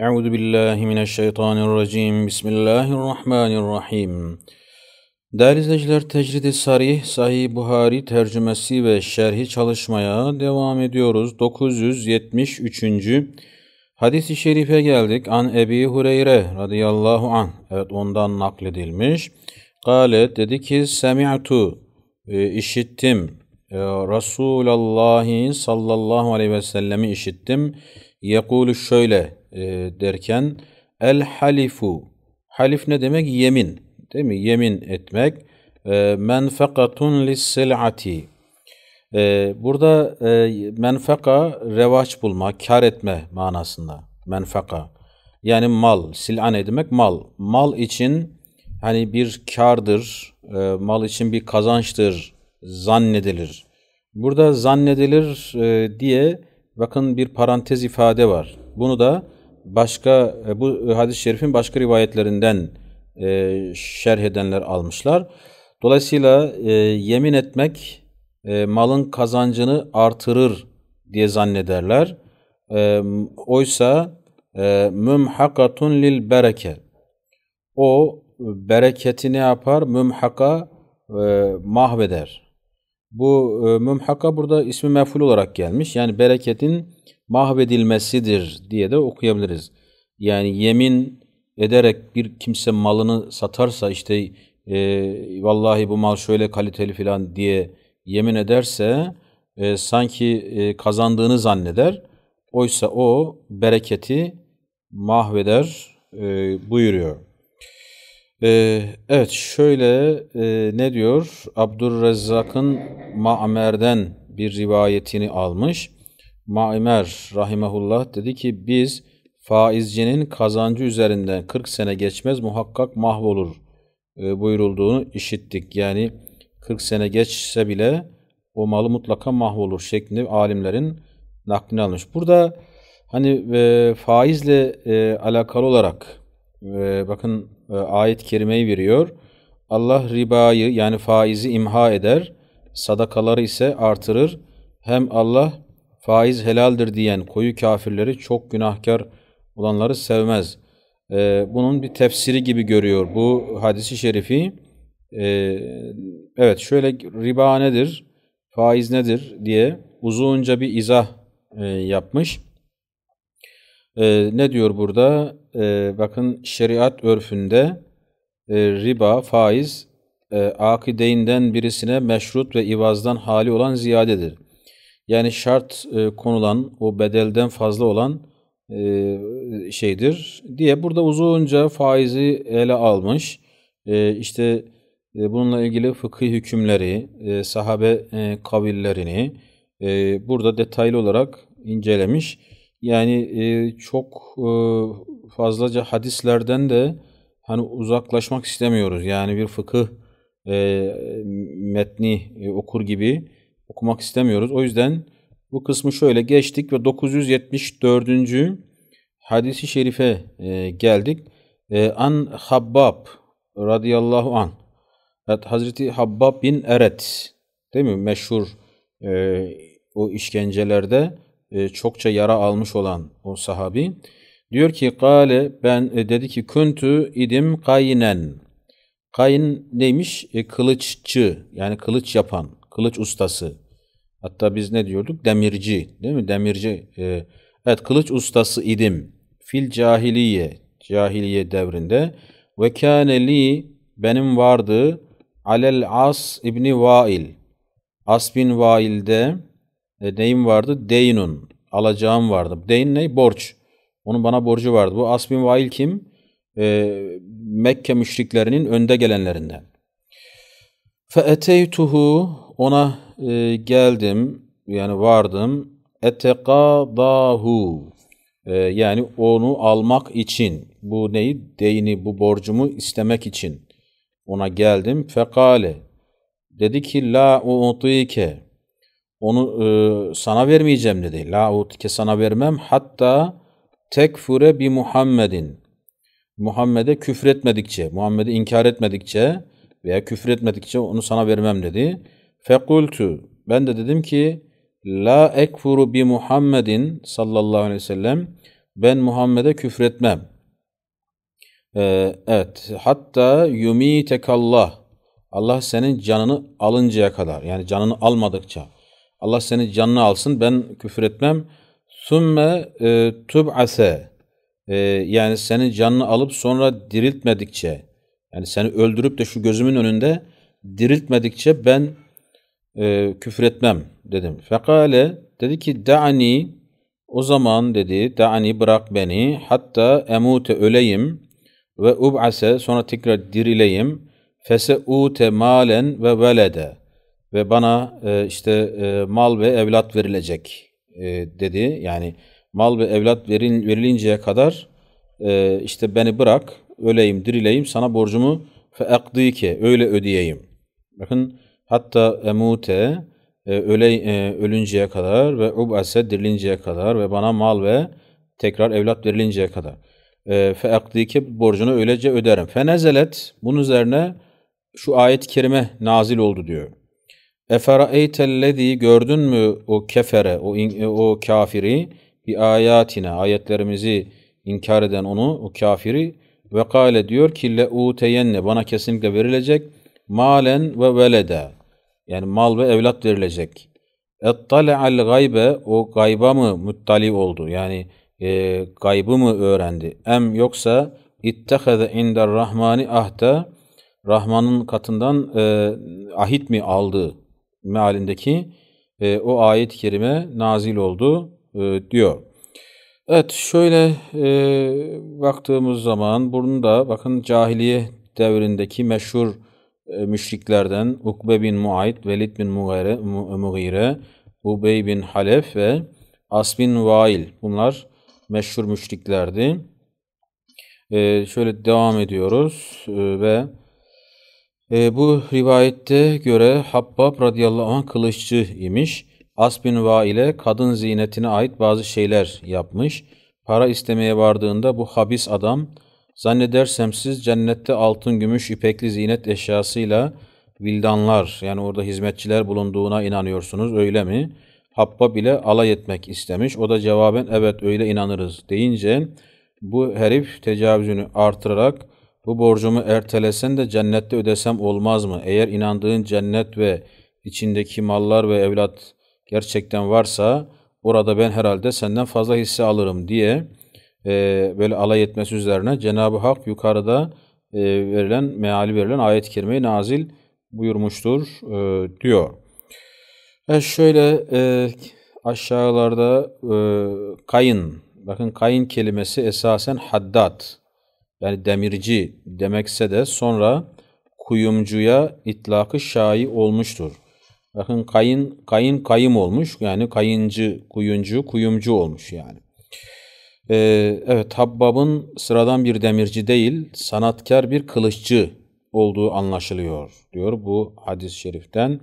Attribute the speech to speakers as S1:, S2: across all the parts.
S1: Euzu billahi mineşşeytanirracim. Bismillahirrahmanirrahim. Değerli izleyiciler, Tecrid-i Sarih, Sahih Buhari tercümesi ve şerhi çalışmaya devam ediyoruz. 973. Hadis-i şerife geldik. An Ebi Hureyre radıyallahu an. Evet ondan nakledilmiş. Gale dedi ki semi'tu e, işittim. E, Resulallah sallallahu aleyhi ve sellemi işittim. Yekulu şöyle e, derken el halifu halif ne demek? Yemin. Değil mi? Yemin etmek. E, menfekatun silati e, burada e, menfeka revaç bulma, kar etme manasında. Menfeka. Yani mal, silane demek mal. Mal için hani bir kardır, e, mal için bir kazançtır zannedilir. Burada zannedilir diye bakın bir parantez ifade var. Bunu da başka e, bu e, hadis-i şerifin başka rivayetlerinden e, şerh edenler almışlar. Dolayısıyla e, yemin etmek e, malın kazancını artırır diye zannederler. E, oysa e, mümhakatun lil bereke. O bereketi ne yapar? Mümhaka e, mahveder. Bu e, mümhaka burada ismi meful olarak gelmiş. Yani bereketin mahvedilmesidir diye de okuyabiliriz. Yani yemin ederek bir kimse malını satarsa işte e, vallahi bu mal şöyle kaliteli filan diye yemin ederse e, sanki e, kazandığını zanneder. Oysa o bereketi mahveder e, buyuruyor. Ee, evet şöyle e, ne diyor? Abdurrezzak'ın Ma'mer'den bir rivayetini almış. Ma'mer rahimehullah dedi ki biz faizcinin kazancı üzerinden 40 sene geçmez muhakkak mahvolur e, buyurulduğunu işittik. Yani 40 sene geçse bile o malı mutlaka mahvolur şeklinde alimlerin naklini almış. Burada hani e, faizle e, alakalı olarak e, bakın ayet-i kerimeyi veriyor. Allah ribayı yani faizi imha eder, sadakaları ise artırır. Hem Allah faiz helaldir diyen koyu kafirleri çok günahkar olanları sevmez. E, bunun bir tefsiri gibi görüyor bu hadisi şerifi. E, evet şöyle riba nedir, faiz nedir diye uzunca bir izah e, yapmış. Ee, ne diyor burada? Ee, bakın şeriat örfünde e, riba, faiz e, akideyinden birisine meşrut ve ivazdan hali olan ziyadedir. Yani şart e, konulan, o bedelden fazla olan e, şeydir diye burada uzunca faizi ele almış. E, işte e, bununla ilgili fıkıh hükümleri, e, sahabe e, kavillerini e, burada detaylı olarak incelemiş. Yani e, çok e, fazlaca hadislerden de hani uzaklaşmak istemiyoruz. Yani bir fıkıh e, metni e, okur gibi okumak istemiyoruz. O yüzden bu kısmı şöyle geçtik ve 974. hadisi şerife e, geldik. E, an Habbab radıyallahu an. Evet, Hazreti Habbab bin Eret değil mi? Meşhur e, o işkencelerde e, çokça yara almış olan o sahabi diyor ki kale ben e, dedi ki kuntu idim kaynen. Kayn neymiş? E, kılıççı yani kılıç yapan, kılıç ustası. Hatta biz ne diyorduk? Demirci değil mi? Demirci. E, evet kılıç ustası idim. Fil cahiliye, cahiliye devrinde. Ve kâne benim vardı alel as ibni vail. As bin vailde e, neyim vardı? Deynun. Alacağım vardı. Deyn ne? Borç. Onun bana borcu vardı. Bu Asbin bin Vail kim? E, Mekke müşriklerinin önde gelenlerinden. Feeteytuhu ona e, geldim yani vardım. Etekadahu e, yani onu almak için bu neyi deyni bu borcumu istemek için ona geldim. Fekale dedi ki la u'tike onu e, sana vermeyeceğim dedi. La utike sana vermem hatta tekfure bi Muhammedin. Muhammed'e küfretmedikçe, Muhammed'i inkar etmedikçe veya küfretmedikçe onu sana vermem dedi. Fekultu ben de dedim ki la ekfuru bi Muhammedin sallallahu aleyhi ve sellem ben Muhammed'e küfretmem. Ee, evet. Hatta yumitekallah Allah senin canını alıncaya kadar yani canını almadıkça Allah seni canını alsın ben küfür etmem. Sümme e, tub'ase e, yani seni canını alıp sonra diriltmedikçe yani seni öldürüp de şu gözümün önünde diriltmedikçe ben e, küfür etmem dedim. Fekale dedi ki daani o zaman dedi daani bırak beni hatta emute öleyim ve ub'ase sonra tekrar dirileyim fese malen ve velede ve bana e, işte e, mal ve evlat verilecek e, dedi. Yani mal ve evlat veril, verilinceye kadar e, işte beni bırak, öleyim, dirileyim, sana borcumu feakdi ki öyle ödeyeyim. Bakın hatta emute e, öle, e, ölünceye kadar ve ubase dirilinceye kadar ve bana mal ve tekrar evlat verilinceye kadar. E, ki borcunu öylece öderim. Fenezelet bunun üzerine şu ayet-i kerime nazil oldu diyor. Eferaeytellezî gördün mü o kefere, o, o kafiri bi ayatine, ayetlerimizi inkar eden onu, o kafiri ve kâle diyor ki le'uteyenne bana kesinlikle verilecek malen ve velede yani mal ve evlat verilecek. Ettale'al gaybe o gayba mı muttali oldu yani e, gaybı mı öğrendi? Em yoksa ittehede inder rahmani ahde Rahman'ın katından e, ahit mi aldı mealindeki e, o ayet-i kerime nazil oldu e, diyor. Evet şöyle e, baktığımız zaman bunu da bakın cahiliye devrindeki meşhur e, müşriklerden Ukbe bin Muayt, Velid bin Mughire, Mughire e, Ubey bin Halef ve As bin Vail bunlar meşhur müşriklerdi. E, şöyle devam ediyoruz e, ve e, bu rivayette göre Habbab radıyallahu anh kılıççı imiş. As bin ile kadın ziynetine ait bazı şeyler yapmış. Para istemeye vardığında bu habis adam zannedersem siz cennette altın, gümüş, ipekli ziynet eşyasıyla vildanlar yani orada hizmetçiler bulunduğuna inanıyorsunuz öyle mi? Habba bile alay etmek istemiş. O da cevaben evet öyle inanırız deyince bu herif tecavüzünü artırarak bu borcumu ertelesen de cennette ödesem olmaz mı? Eğer inandığın cennet ve içindeki mallar ve evlat gerçekten varsa orada ben herhalde senden fazla hisse alırım diye e, böyle alay etmesi üzerine Cenab-ı Hak yukarıda e, verilen, meali verilen ayet-i kerimeyi nazil buyurmuştur e, diyor. E şöyle e, aşağılarda e, kayın, bakın kayın kelimesi esasen haddat, yani demirci demekse de sonra kuyumcuya itlakı şai olmuştur. Bakın kayın kayın kayım olmuş yani kayıncı, kuyuncu, kuyumcu olmuş yani. Ee, evet Habbab'ın sıradan bir demirci değil sanatkar bir kılıççı olduğu anlaşılıyor diyor bu hadis-i şeriften.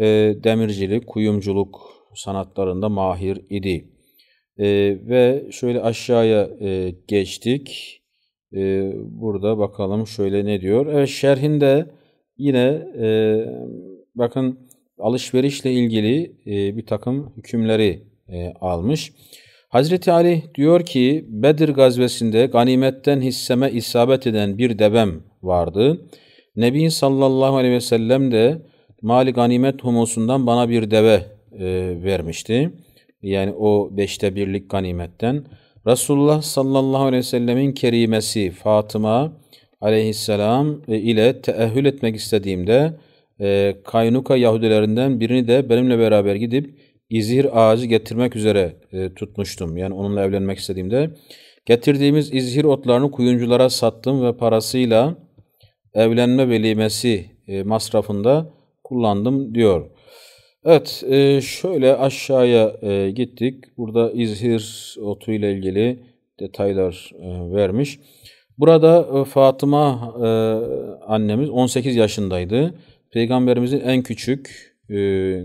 S1: Ee, demircilik, kuyumculuk sanatlarında mahir idi. Ee, ve şöyle aşağıya e, geçtik. E, burada bakalım şöyle ne diyor. Evet şerhinde yine e, bakın alışverişle ilgili e, bir takım hükümleri e, almış. Hazreti Ali diyor ki Bedir gazvesinde ganimetten hisseme isabet eden bir debem vardı. Nebi sallallahu aleyhi ve sellem de mali ganimet humusundan bana bir deve e, vermişti. Yani o beşte birlik ganimetten. Resulullah sallallahu aleyhi ve sellemin kerimesi Fatıma aleyhisselam e, ile teehül etmek istediğimde e, Kaynuka Yahudilerinden birini de benimle beraber gidip izhir ağacı getirmek üzere e, tutmuştum. Yani onunla evlenmek istediğimde. Getirdiğimiz izhir otlarını kuyunculara sattım ve parasıyla evlenme velimesi e, masrafında kullandım diyor. Evet, e, şöyle aşağıya e, gittik. Burada izhir otu ile ilgili detaylar e, vermiş. Burada e, Fatıma annemiz 18 yaşındaydı. Peygamberimizin en küçük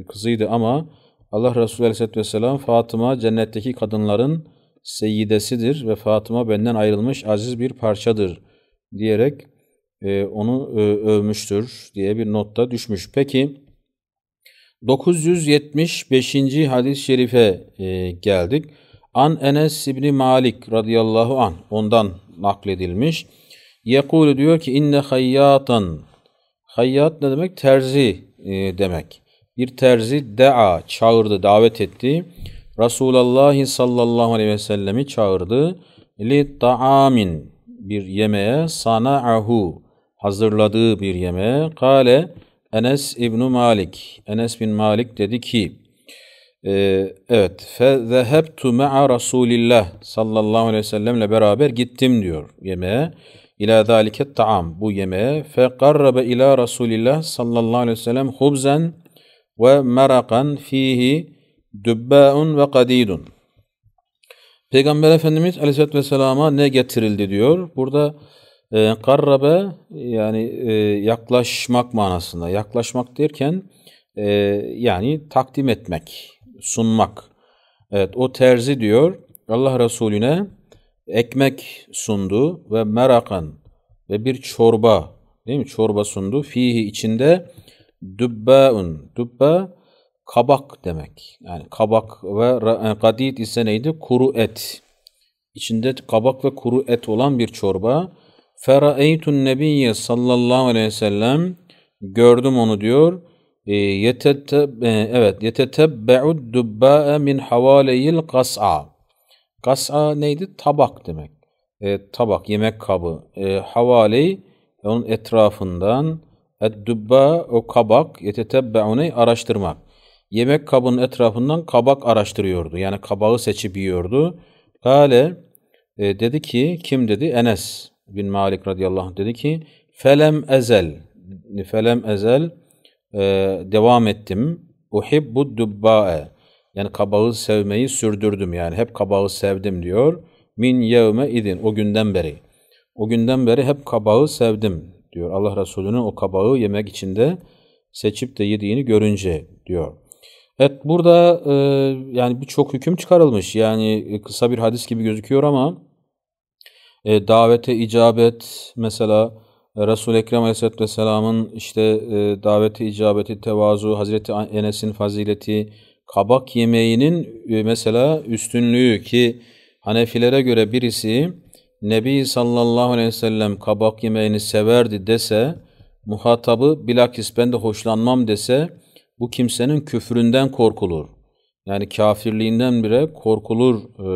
S1: kızıydı ama Allah Resulü Aleyhisselatü Vesselam Fatıma cennetteki kadınların seyyidesidir ve Fatıma benden ayrılmış aziz bir parçadır diyerek onu e, övmüştür diye bir notta düşmüş. Peki 975. hadis-i şerife e, geldik. An Enes İbni Malik radıyallahu an ondan nakledilmiş. Yekul diyor ki inne hayyatan. Hayyat ne demek? Terzi e, demek. Bir terzi dea çağırdı, davet etti. Resulullah sallallahu aleyhi ve sellemi çağırdı. Li ta'amin bir yemeğe sana'ahu hazırladığı bir yemeğe. Kale Enes İbnu Malik, Enes bin Malik dedi ki, e, evet, فَذَهَبْتُ مَعَ رَسُولِ اللّٰهِ sallallahu aleyhi ve sellemle beraber gittim diyor yemeğe. İlâ zâlike ta'am, bu yemeğe. فَقَرَّبَ ila Rasulillah sallallahu aleyhi ve sellem hubzen ve merakan fihi dübbâun ve kadidun. Peygamber Efendimiz aleyhisselatü vesselama ne getirildi diyor. Burada e, karrabe yani e, yaklaşmak manasında. Yaklaşmak derken e, yani takdim etmek, sunmak. Evet o terzi diyor Allah Resulüne ekmek sundu ve merakan ve bir çorba değil mi? Çorba sundu. Fihi içinde dübbeun. Dübbe kabak demek. Yani kabak ve kadid e, ise neydi? Kuru et. İçinde kabak ve kuru et olan bir çorba Fera'eytun nebiyye sallallahu aleyhi ve sellem gördüm onu diyor. E, yeteteb, e, evet yetetebbe'ud dubba'e min havaleyil kas'a. Kas'a neydi? Tabak demek. E, tabak, yemek kabı. E, havaley onun etrafından eddubba o kabak yetetebbe'une araştırmak. Yemek kabının etrafından kabak araştırıyordu. Yani kabağı seçip yiyordu. Kale e, dedi ki kim dedi? Enes bin Malik radıyallahu anh dedi ki felem ezel felem ezel e, devam ettim uhibbu dubbae yani kabağı sevmeyi sürdürdüm yani hep kabağı sevdim diyor min yevme idin o günden beri o günden beri hep kabağı sevdim diyor Allah Resulü'nün o kabağı yemek içinde seçip de yediğini görünce diyor. Evet burada e, yani birçok hüküm çıkarılmış. Yani kısa bir hadis gibi gözüküyor ama e, davete icabet mesela e, Resul-i Ekrem Aleyhisselatü Vesselam'ın işte e, daveti icabeti, tevazu, Hazreti Enes'in fazileti, kabak yemeğinin e, mesela üstünlüğü ki Hanefilere göre birisi Nebi sallallahu aleyhi ve sellem kabak yemeğini severdi dese, muhatabı bilakis ben de hoşlanmam dese, bu kimsenin küfründen korkulur. Yani kafirliğinden bile korkulur e,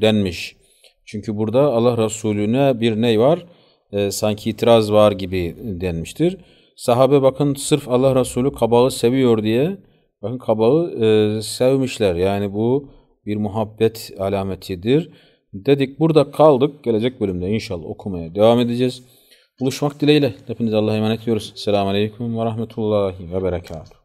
S1: denmiş. Çünkü burada Allah Resulüne bir ney var? E, sanki itiraz var gibi denmiştir. Sahabe bakın sırf Allah Resulü kabağı seviyor diye bakın kabağı e, sevmişler. Yani bu bir muhabbet alametidir. Dedik burada kaldık. Gelecek bölümde inşallah okumaya devam edeceğiz. Buluşmak dileğiyle. Hepinize Allah'a emanet ediyoruz. Selamun Aleyküm ve Rahmetullahi ve Berekatuhu.